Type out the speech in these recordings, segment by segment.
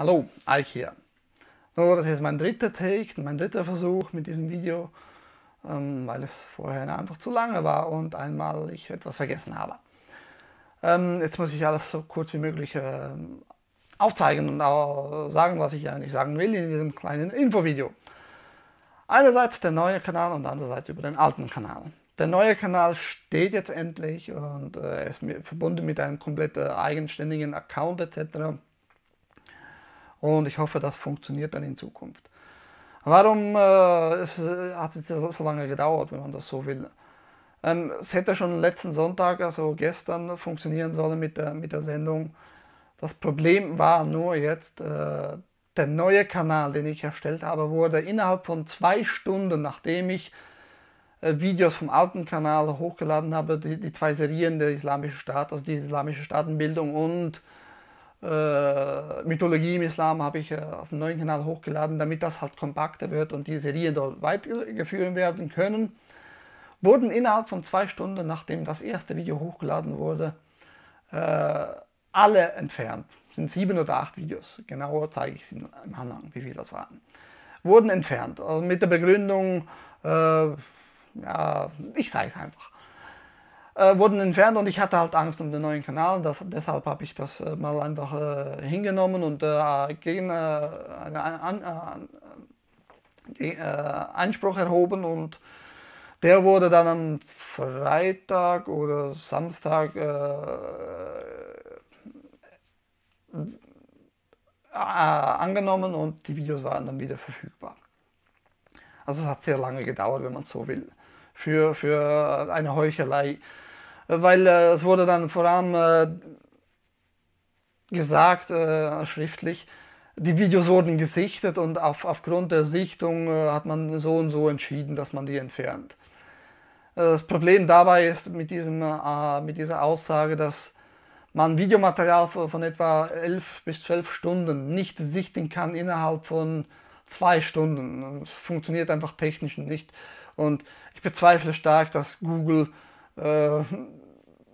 Hallo, Ike hier. So, das ist mein dritter Take, mein dritter Versuch mit diesem Video, ähm, weil es vorher einfach zu lange war und einmal ich etwas vergessen habe. Ähm, jetzt muss ich alles so kurz wie möglich ähm, aufzeigen und auch sagen, was ich eigentlich sagen will in diesem kleinen Infovideo. Einerseits der neue Kanal und andererseits über den alten Kanal. Der neue Kanal steht jetzt endlich und äh, ist verbunden mit einem komplett äh, eigenständigen Account etc. Und ich hoffe, das funktioniert dann in Zukunft. Warum äh, es, äh, hat es so lange gedauert, wenn man das so will? Ähm, es hätte schon letzten Sonntag, also gestern, funktionieren sollen mit der, mit der Sendung. Das Problem war nur jetzt, äh, der neue Kanal, den ich erstellt habe, wurde innerhalb von zwei Stunden, nachdem ich äh, Videos vom alten Kanal hochgeladen habe, die, die zwei Serien der Islamische Staat, also die Islamische Staatenbildung und äh, Mythologie im Islam habe ich äh, auf dem neuen Kanal hochgeladen, damit das halt kompakter wird und die Serien dort weitergeführt werden können, wurden innerhalb von zwei Stunden, nachdem das erste Video hochgeladen wurde, äh, alle entfernt. Das sind sieben oder acht Videos, genauer zeige ich es im Anhang, wie viele das waren. Wurden entfernt, also mit der Begründung, äh, ja, ich sage es einfach äh, wurden entfernt und ich hatte halt Angst um den neuen Kanal. Das, deshalb habe ich das äh, mal einfach äh, hingenommen und äh, gegen an, äh, äh, Einspruch erhoben und der wurde dann am Freitag oder Samstag angenommen und die Videos waren dann wieder verfügbar. Also es hat sehr lange gedauert, wenn man so will, für, für eine Heuchelei weil äh, es wurde dann vor allem äh, gesagt, äh, schriftlich, die Videos wurden gesichtet und auf, aufgrund der Sichtung hat man so und so entschieden, dass man die entfernt. Das Problem dabei ist mit, diesem, mit dieser Aussage, dass man Videomaterial von etwa 11 bis 12 Stunden nicht sichten kann innerhalb von zwei Stunden. Es funktioniert einfach technisch nicht. Und ich bezweifle stark, dass Google äh,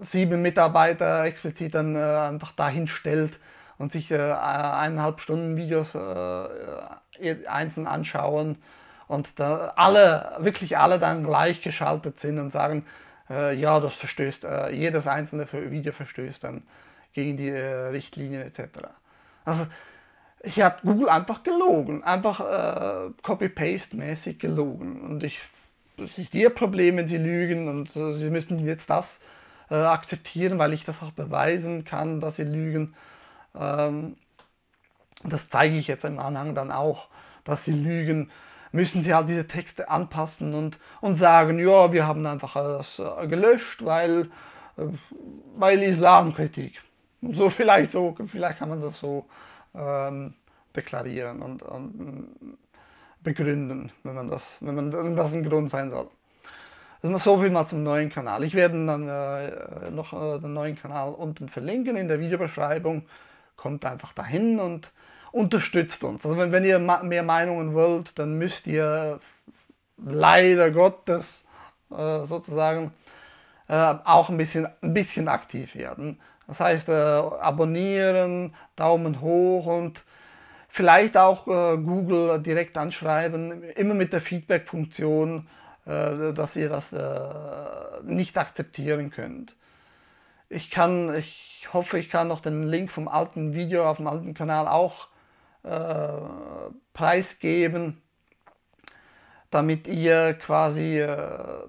sieben Mitarbeiter explizit dann äh, einfach dahin stellt und sich äh, eineinhalb Stunden Videos äh, äh, einzeln anschauen und da alle, wirklich alle dann gleichgeschaltet sind und sagen, ja, das verstößt, jedes einzelne Video verstößt dann gegen die Richtlinien etc. Also ich habe Google einfach gelogen, einfach äh, Copy-Paste-mäßig gelogen. Und ich es ist ihr Problem, wenn sie lügen und äh, sie müssen jetzt das äh, akzeptieren, weil ich das auch beweisen kann, dass sie lügen. Ähm, das zeige ich jetzt im Anhang dann auch, dass sie lügen. Müssen sie halt diese Texte anpassen und, und sagen, ja, wir haben einfach alles äh, gelöscht, weil, äh, weil Islamkritik. So vielleicht so, vielleicht kann man das so ähm, deklarieren. Und, und begründen, wenn man das, wenn man wenn das ein Grund sein soll. Also so viel mal zum neuen Kanal. Ich werde dann äh, noch äh, den neuen Kanal unten verlinken in der Videobeschreibung. Kommt einfach dahin und unterstützt uns. Also wenn, wenn ihr mehr Meinungen wollt, dann müsst ihr leider Gottes äh, sozusagen äh, auch ein bisschen, ein bisschen aktiv werden. Das heißt, äh, abonnieren, Daumen hoch und Vielleicht auch äh, Google direkt anschreiben, immer mit der Feedback-Funktion, äh, dass ihr das äh, nicht akzeptieren könnt. Ich kann, ich hoffe, ich kann noch den Link vom alten Video auf dem alten Kanal auch äh, preisgeben, damit ihr quasi äh,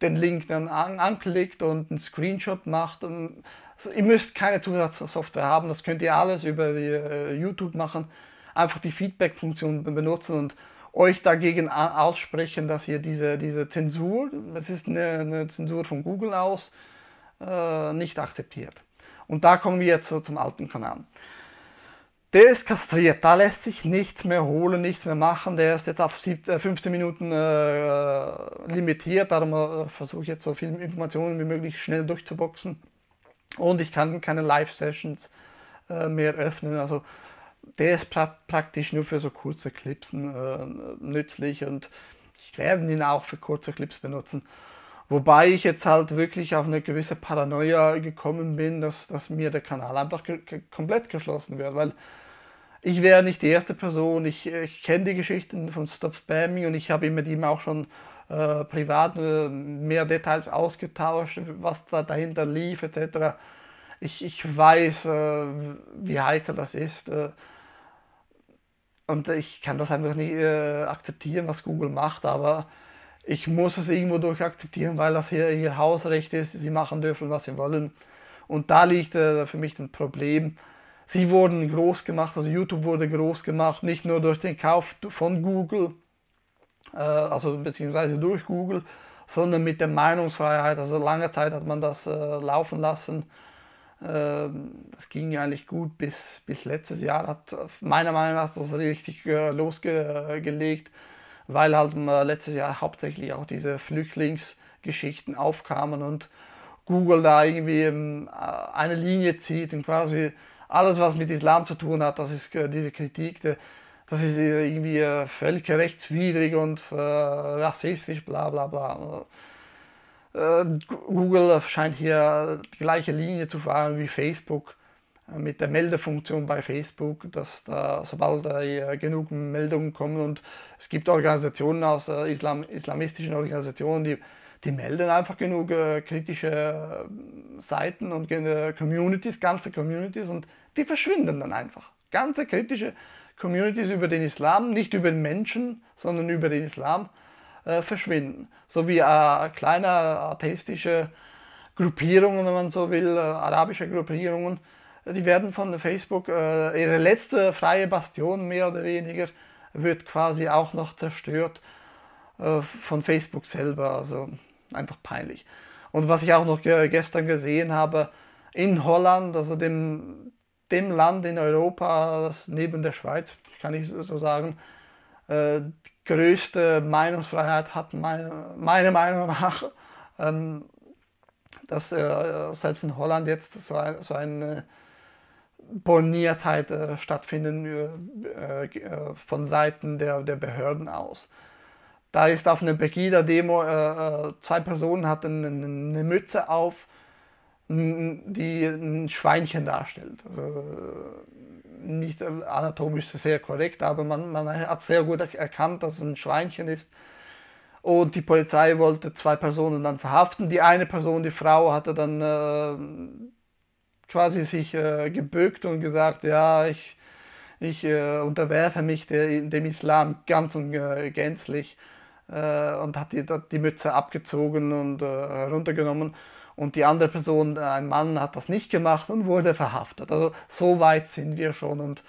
den Link dann an, anklickt und einen Screenshot macht. Und, Ihr müsst keine Zusatzsoftware haben, das könnt ihr alles über äh, YouTube machen. Einfach die Feedback-Funktion benutzen und euch dagegen aussprechen, dass ihr diese, diese Zensur, das ist eine, eine Zensur von Google aus, äh, nicht akzeptiert. Und da kommen wir jetzt so zum alten Kanal. Der ist kastriert, da lässt sich nichts mehr holen, nichts mehr machen. Der ist jetzt auf 15 äh, Minuten äh, limitiert, darum äh, versuche ich jetzt so viele Informationen wie möglich schnell durchzuboxen. Und ich kann keine Live-Sessions äh, mehr öffnen. Also der ist pra praktisch nur für so kurze Clips äh, nützlich und ich werde ihn auch für kurze Clips benutzen. Wobei ich jetzt halt wirklich auf eine gewisse Paranoia gekommen bin, dass, dass mir der Kanal einfach ge komplett geschlossen wird, weil ich wäre nicht die erste Person, ich, ich kenne die Geschichten von Stop Spamming und ich habe immer die auch schon äh, privat äh, mehr Details ausgetauscht, was da dahinter lief etc. Ich, ich weiß, äh, wie heikel das ist. Äh. und ich kann das einfach nicht akzeptieren, was Google macht, aber ich muss es irgendwo durch akzeptieren, weil das hier ihr Hausrecht ist. Sie machen dürfen, was sie wollen. Und da liegt für mich ein Problem sie wurden groß gemacht, also YouTube wurde groß gemacht, nicht nur durch den Kauf von Google, äh, also beziehungsweise durch Google, sondern mit der Meinungsfreiheit. Also lange Zeit hat man das äh, laufen lassen. Das ähm, ging ja eigentlich gut bis, bis letztes Jahr. Hat äh, meiner Meinung nach das richtig losgelegt, weil halt letztes Jahr hauptsächlich auch diese Flüchtlingsgeschichten aufkamen und Google da irgendwie ähm, eine Linie zieht und quasi alles, was mit Islam zu tun hat, das ist diese Kritik der das ist äh, irgendwie äh, völkerrechtswidrig und äh, rassistisch, bla bla bla. Google scheint hier die gleiche Linie zu fahren wie Facebook mit der Meldefunktion bei Facebook, dass da, sobald da genug Meldungen kommen und es gibt Organisationen aus Islam, islamistischen Organisationen, die, die melden einfach genug äh, kritische Seiten und Communities, ganze Communities und die verschwinden dann einfach. Ganze kritische Communities über den Islam, nicht über den Menschen, sondern über den Islam äh, verschwinden. So wie äh, kleine atheistische Gruppierungen, wenn man so will, äh, arabische Gruppierungen, äh, die werden von Facebook, äh, ihre letzte freie Bastion mehr oder weniger, wird quasi auch noch zerstört äh, von Facebook selber. Also einfach peinlich. Und was ich auch noch gestern gesehen habe, in Holland, also dem dem Land in Europa, neben der Schweiz, kann ich so sagen, äh, die größte Meinungsfreiheit hat, meine, meiner Meinung nach. Ähm, dass äh, selbst in Holland jetzt so, ein, so eine äh, Boniertheit äh, stattfinden äh, äh, von Seiten der, der Behörden aus. Da ist auf einer Pegida-Demo, zwei Personen hatten eine Mütze auf die ein Schweinchen darstellt. Also äh, nicht äh, anatomisch sehr korrekt, aber man, man hat sehr gut erkannt, dass es ein Schweinchen ist. Und die Polizei wollte zwei Personen dann verhaften. Die eine Person, die Frau, hatte dann äh, quasi sich äh, gebückt und gesagt, ja, ich, ich äh, unterwerfe mich der, dem Islam ganz und äh, gänzlich und hat die, die Mütze abgezogen und runtergenommen und die andere Person, äh, ein Mann, hat das nicht gemacht und wurde verhaftet. Also so weit sind wir schon und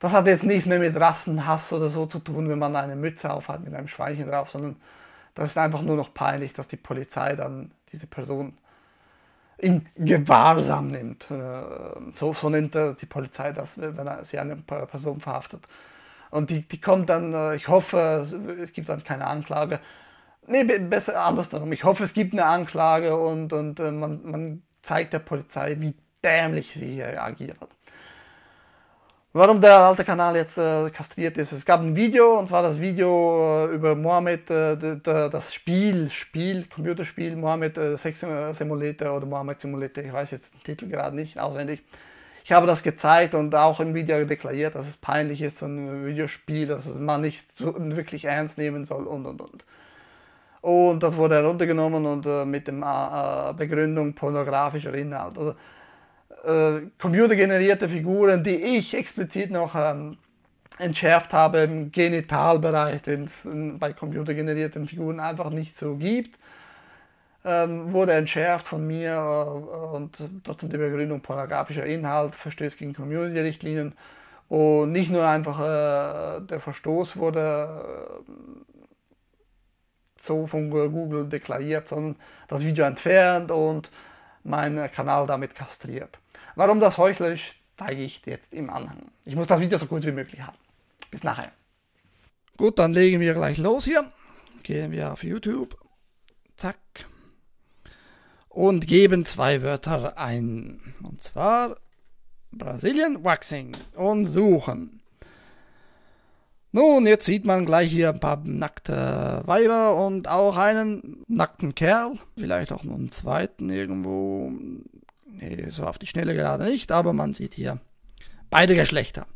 das hat jetzt nicht mehr mit Rassenhass oder so zu tun, wenn man eine Mütze aufhat mit einem Schweinchen drauf, sondern das ist einfach nur noch peinlich, dass die Polizei dann diese Person in Gewahrsam nimmt. Äh, so, so nennt die Polizei das, wenn sie eine Person verhaftet. Und die, die kommt dann, äh, ich hoffe, es gibt dann keine Anklage, Nee, besser andersherum. Ich hoffe, es gibt eine Anklage und, und äh, man, man zeigt der Polizei, wie dämlich sie hier agiert hat. Warum der alte Kanal jetzt äh, kastriert ist. Es gab ein Video, und zwar das Video äh, über Mohammed, äh, das Spiel, Spiel, Computerspiel, Mohammed äh, Sex äh, Simulator oder Mohammed Simulator, ich weiß jetzt den Titel gerade nicht auswendig. Ich habe das gezeigt und auch im Video deklariert, dass es peinlich ist, so ein Videospiel, dass man nicht so wirklich ernst nehmen soll und und und. Und das wurde heruntergenommen und äh, mit der äh, äh, Begründung pornografischer Inhalt. Also äh, computergenerierte Figuren, die ich explizit noch ähm, entschärft habe im Genitalbereich, den es bei computergenerierten Figuren einfach nicht so gibt. Ähm, wurde entschärft von mir äh, und trotzdem die Begründung pornografischer Inhalt Verstöß gegen Community-Richtlinien. Und nicht nur einfach äh, der Verstoß wurde so von Google deklariert, sondern das Video entfernt und meinen Kanal damit kastriert. Warum das heuchlerisch, zeige ich jetzt im Anhang. Ich muss das Video so kurz wie möglich haben. Bis nachher. Gut, dann legen wir gleich los hier. Gehen wir auf YouTube. Zack. Und geben zwei Wörter ein. Und zwar Brasilien Waxing. Und suchen. Nun, jetzt sieht man gleich hier ein paar nackte Weiber und auch einen nackten Kerl. Vielleicht auch nur einen zweiten irgendwo. Nee, so auf die Schnelle gerade nicht, aber man sieht hier beide Geschlechter.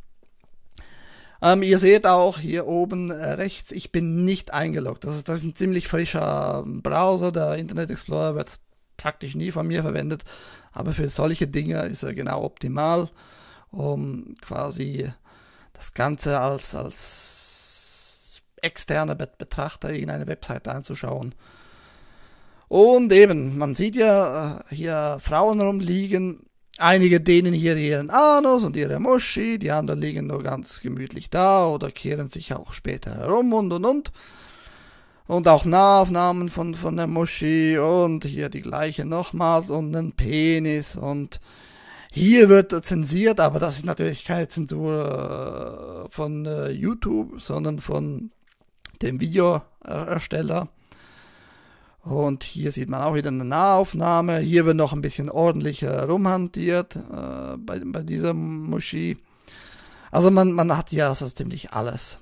Ähm, ihr seht auch hier oben rechts, ich bin nicht eingeloggt. Das ist, das ist ein ziemlich frischer Browser. Der Internet Explorer wird praktisch nie von mir verwendet, aber für solche Dinge ist er genau optimal, um quasi das Ganze als, als externer Betrachter in eine Webseite anzuschauen. Und eben, man sieht ja äh, hier Frauen rumliegen. Einige dehnen hier ihren Anus und ihre Muschi, die anderen liegen nur ganz gemütlich da oder kehren sich auch später herum und und und. Und auch Nahaufnahmen von, von der Muschi und hier die gleiche nochmals und ein Penis und hier wird zensiert, aber das ist natürlich keine Zensur äh, von äh, YouTube, sondern von dem Videoersteller. Und hier sieht man auch wieder eine Nahaufnahme. Hier wird noch ein bisschen ordentlicher rumhantiert äh, bei, bei, dieser Moschee. Also man, man hat ja so ziemlich alles.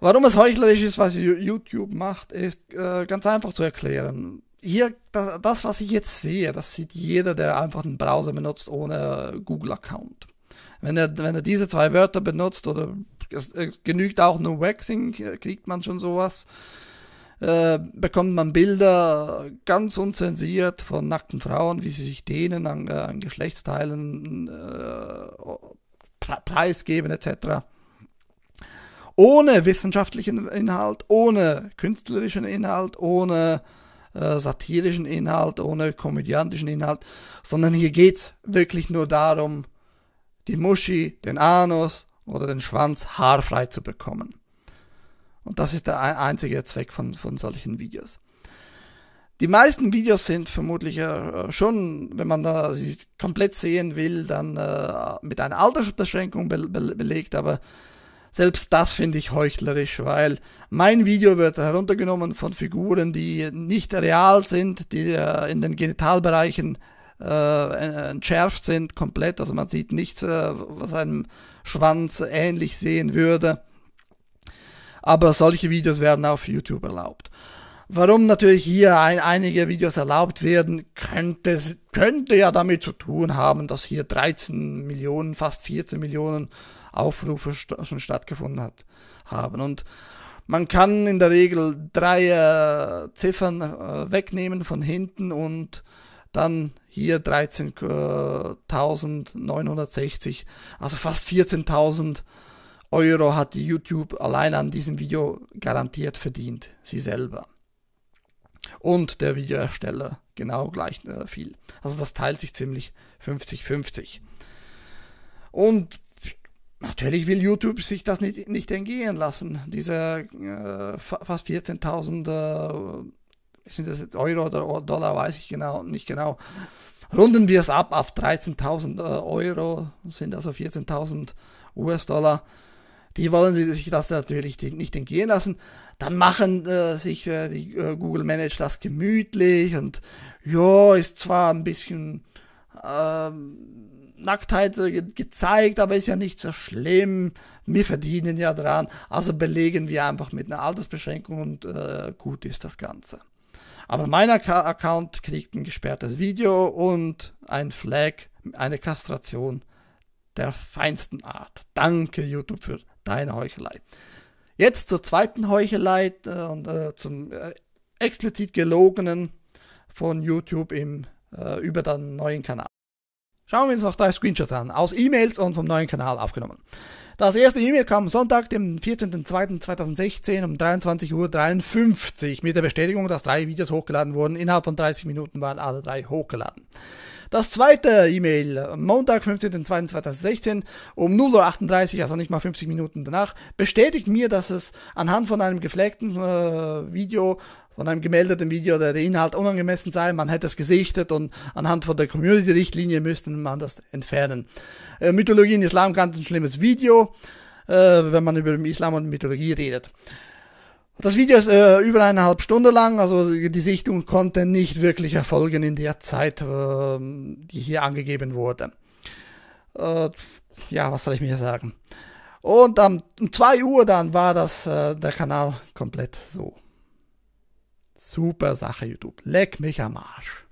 Warum es heuchlerisch ist, was YouTube macht, ist äh, ganz einfach zu erklären hier, das, das, was ich jetzt sehe, das sieht jeder, der einfach einen Browser benutzt ohne Google-Account. Wenn er, wenn er diese zwei Wörter benutzt oder es, es genügt auch nur Waxing, kriegt man schon sowas, äh, bekommt man Bilder ganz unzensiert von nackten Frauen, wie sie sich denen an, äh, an Geschlechtsteilen äh, preisgeben etc ohne wissenschaftlichen Inhalt, ohne künstlerischen Inhalt, ohne äh, satirischen Inhalt, ohne komödiantischen Inhalt, sondern hier geht es wirklich nur darum, die Muschi, den Anus oder den Schwanz haarfrei zu bekommen. Und das ist der einzige Zweck von, von solchen Videos. Die meisten Videos sind vermutlich äh, schon, wenn man sie komplett sehen will, dann äh, mit einer Altersbeschränkung belegt, aber selbst das finde ich heuchlerisch, weil mein Video wird heruntergenommen von Figuren, die nicht real sind, die äh, in den Genitalbereichen äh, entschärft sind, komplett. Also man sieht nichts, äh, was einem Schwanz ähnlich sehen würde. Aber solche Videos werden auf YouTube erlaubt. Warum natürlich hier ein, einige Videos erlaubt werden, könnte, könnte ja damit zu tun haben, dass hier 13 Millionen, fast 14 Millionen Aufrufe schon stattgefunden hat, haben. Und man kann in der Regel drei äh, Ziffern äh, wegnehmen von hinten und dann hier 13.960, äh, also fast 14.000 Euro hat YouTube allein an diesem Video garantiert verdient, sie selber. Und der Videoersteller genau gleich äh, viel. Also das teilt sich ziemlich 50-50. Und Natürlich will YouTube sich das nicht, nicht entgehen lassen. Diese äh, fast 14.000, äh, sind das jetzt Euro oder Dollar, weiß ich genau, nicht genau. Runden wir es ab auf 13.000 äh, Euro, sind also 14.000 US-Dollar. Die wollen sich das natürlich nicht entgehen lassen. Dann machen äh, sich äh, die äh, Google Manager das gemütlich und ja, ist zwar ein bisschen... Ähm, Nacktheit äh, ge gezeigt, aber ist ja nicht so schlimm. Wir verdienen ja dran. Also belegen wir einfach mit einer Altersbeschränkung und äh, gut ist das Ganze. Aber mein Aka Account kriegt ein gesperrtes Video und ein Flag, eine Kastration der feinsten Art. Danke YouTube für deine Heuchelei. Jetzt zur zweiten Heuchelei äh, und äh, zum äh, explizit gelogenen von YouTube im, äh, über den neuen Kanal. Schauen wir uns noch drei Screenshots an, aus E-Mails und vom neuen Kanal aufgenommen. Das erste E-Mail kam Sonntag, dem 14.02.2016 um 23.53 Uhr mit der Bestätigung, dass drei Videos hochgeladen wurden. Innerhalb von 30 Minuten waren alle drei hochgeladen. Das zweite E-Mail, Montag, 15.02.2016 um 0.38 Uhr, also nicht mal 50 Minuten danach, bestätigt mir, dass es anhand von einem gefleckten äh, Video von einem gemeldeten Video, der, der Inhalt unangemessen sei, man hätte es gesichtet und anhand von der Community-Richtlinie müsste man das entfernen. Äh, Mythologie in Islam, ganz ein schlimmes Video, äh, wenn man über Islam und Mythologie redet. Das Video ist äh, über eineinhalb Stunde lang, also die Sichtung konnte nicht wirklich erfolgen in der Zeit, äh, die hier angegeben wurde. Äh, ja, was soll ich mir sagen? Und ähm, um 2 Uhr dann war das äh, der Kanal komplett so. Super Sache, YouTube. Leck mich am Arsch.